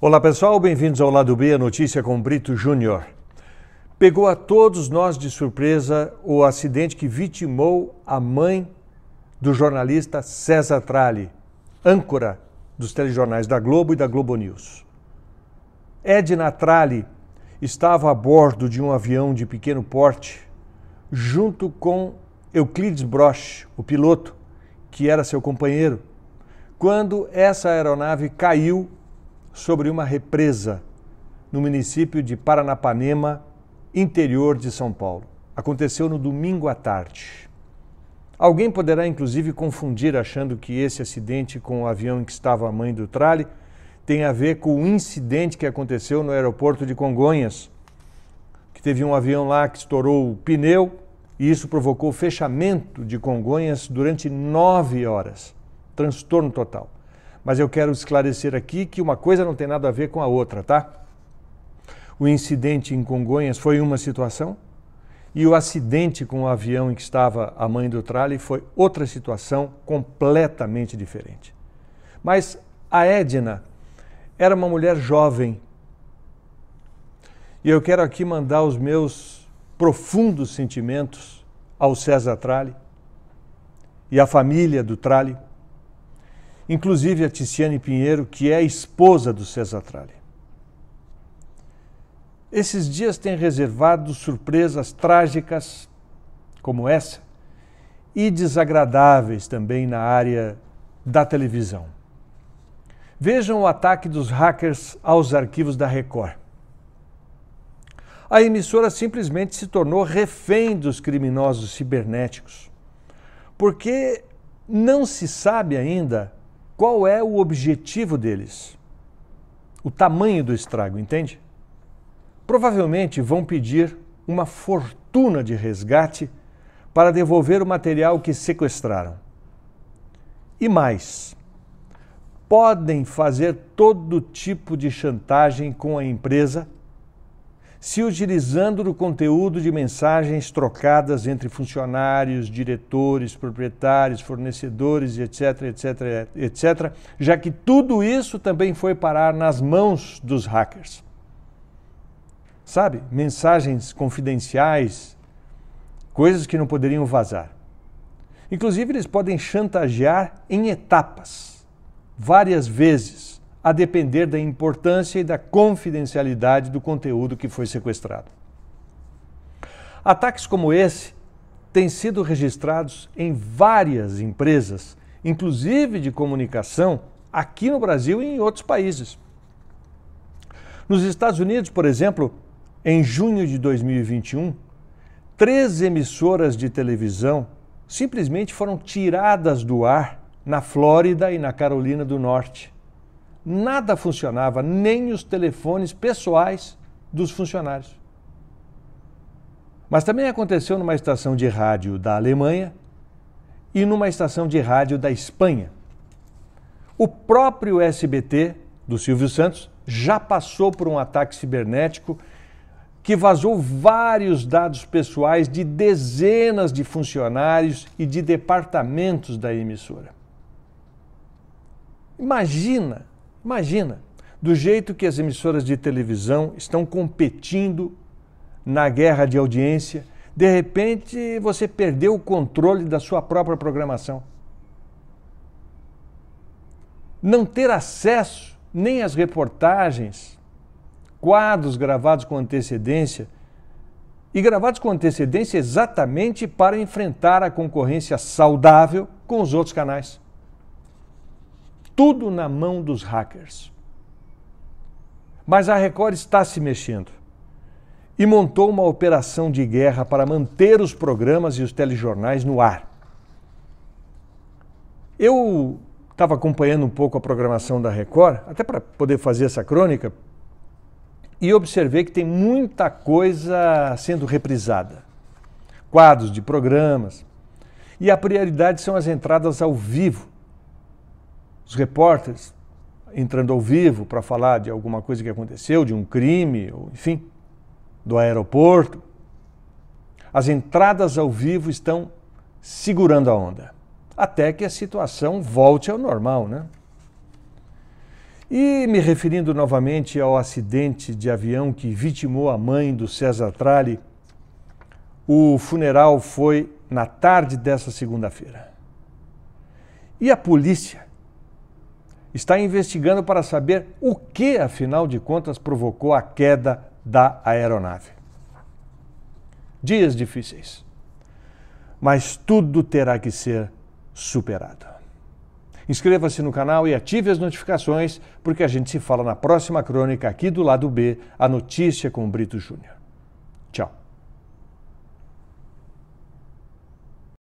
Olá pessoal, bem-vindos ao Lado B, a notícia com Brito Júnior. Pegou a todos nós de surpresa o acidente que vitimou a mãe do jornalista César Tralli, âncora dos telejornais da Globo e da Globo News. Edna Tralli estava a bordo de um avião de pequeno porte, junto com Euclides Broch, o piloto, que era seu companheiro, quando essa aeronave caiu sobre uma represa no município de Paranapanema, interior de São Paulo. Aconteceu no domingo à tarde. Alguém poderá inclusive confundir achando que esse acidente com o avião em que estava a mãe do Trale tem a ver com o incidente que aconteceu no aeroporto de Congonhas, que teve um avião lá que estourou o pneu e isso provocou o fechamento de Congonhas durante nove horas. Transtorno total mas eu quero esclarecer aqui que uma coisa não tem nada a ver com a outra, tá? O incidente em Congonhas foi uma situação e o acidente com o avião em que estava a mãe do Trale foi outra situação completamente diferente. Mas a Edna era uma mulher jovem. E eu quero aqui mandar os meus profundos sentimentos ao César Trale e à família do Trale inclusive a Tiziane Pinheiro, que é a esposa do César Tralli. Esses dias têm reservado surpresas trágicas como essa e desagradáveis também na área da televisão. Vejam o ataque dos hackers aos arquivos da Record. A emissora simplesmente se tornou refém dos criminosos cibernéticos, porque não se sabe ainda qual é o objetivo deles? O tamanho do estrago, entende? Provavelmente vão pedir uma fortuna de resgate para devolver o material que sequestraram. E mais, podem fazer todo tipo de chantagem com a empresa se utilizando do conteúdo de mensagens trocadas entre funcionários, diretores, proprietários, fornecedores, etc, etc, etc, já que tudo isso também foi parar nas mãos dos hackers. Sabe? Mensagens confidenciais, coisas que não poderiam vazar. Inclusive, eles podem chantagear em etapas, várias vezes a depender da importância e da confidencialidade do conteúdo que foi sequestrado. Ataques como esse têm sido registrados em várias empresas, inclusive de comunicação, aqui no Brasil e em outros países. Nos Estados Unidos, por exemplo, em junho de 2021, três emissoras de televisão simplesmente foram tiradas do ar na Flórida e na Carolina do Norte nada funcionava, nem os telefones pessoais dos funcionários. Mas também aconteceu numa estação de rádio da Alemanha e numa estação de rádio da Espanha. O próprio SBT do Silvio Santos já passou por um ataque cibernético que vazou vários dados pessoais de dezenas de funcionários e de departamentos da emissora. Imagina Imagina, do jeito que as emissoras de televisão estão competindo na guerra de audiência, de repente você perdeu o controle da sua própria programação. Não ter acesso nem às reportagens, quadros gravados com antecedência, e gravados com antecedência exatamente para enfrentar a concorrência saudável com os outros canais tudo na mão dos hackers. Mas a Record está se mexendo e montou uma operação de guerra para manter os programas e os telejornais no ar. Eu estava acompanhando um pouco a programação da Record, até para poder fazer essa crônica, e observei que tem muita coisa sendo reprisada. Quadros de programas. E a prioridade são as entradas ao vivo os repórteres entrando ao vivo para falar de alguma coisa que aconteceu, de um crime, ou, enfim, do aeroporto. As entradas ao vivo estão segurando a onda, até que a situação volte ao normal, né? E me referindo novamente ao acidente de avião que vitimou a mãe do César Trali, o funeral foi na tarde dessa segunda-feira. E a polícia está investigando para saber o que, afinal de contas, provocou a queda da aeronave. Dias difíceis, mas tudo terá que ser superado. Inscreva-se no canal e ative as notificações, porque a gente se fala na próxima crônica aqui do lado B, a notícia com Brito Júnior. Tchau.